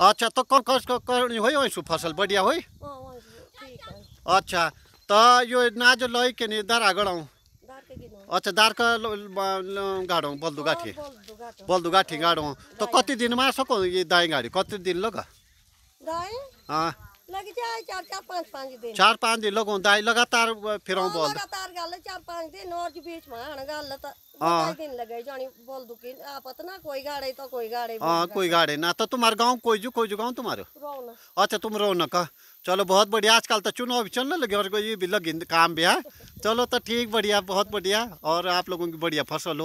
अच्छा तो कौन कौन हो सु फसल बढ़िया हो अच्छा त यो नाज लय के नि दार अच्छा दारका गाडौँ बल्दुगाठी गाठी गाठी गाडौँ त कति दिनमा सको यो दाई गाडी कति दिन ल लग जाए चार चार पाँच पाँच दिन चार पाँच दिन लगो दाई लगातार फिर हाँ, बोल लगातार गल चार पांच दिन और बीच में हन गल तो हां दिन लगे जानी बोल दू कि आपत तो ना कोई गाड़े तो कोई गाड़े हां कोई गाड़े ना तो तुम्हार गांव कोई जो कोई जो तुम्हारो रोना अच्छा तुम का चलो बहुत बढ़िया आजकल तो चुनाव भी चलने लगे और ये भी लगे काम भी है चलो तो ठीक बढ़िया बहुत बढ़िया और आप लोगों की बढ़िया फसल